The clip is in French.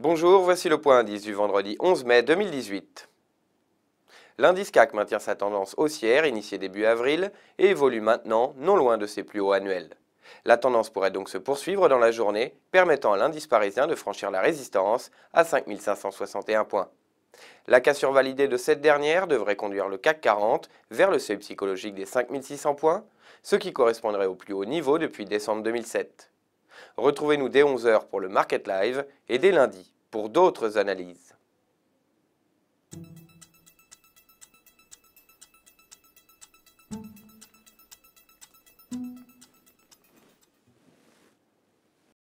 Bonjour, voici le point indice du vendredi 11 mai 2018. L'indice CAC maintient sa tendance haussière initiée début avril et évolue maintenant non loin de ses plus hauts annuels. La tendance pourrait donc se poursuivre dans la journée, permettant à l'indice parisien de franchir la résistance à 5561 points. La cassure validée de cette dernière devrait conduire le CAC 40 vers le seuil psychologique des 5600 points, ce qui correspondrait au plus haut niveau depuis décembre 2007. Retrouvez-nous dès 11h pour le Market Live et dès lundi pour d'autres analyses.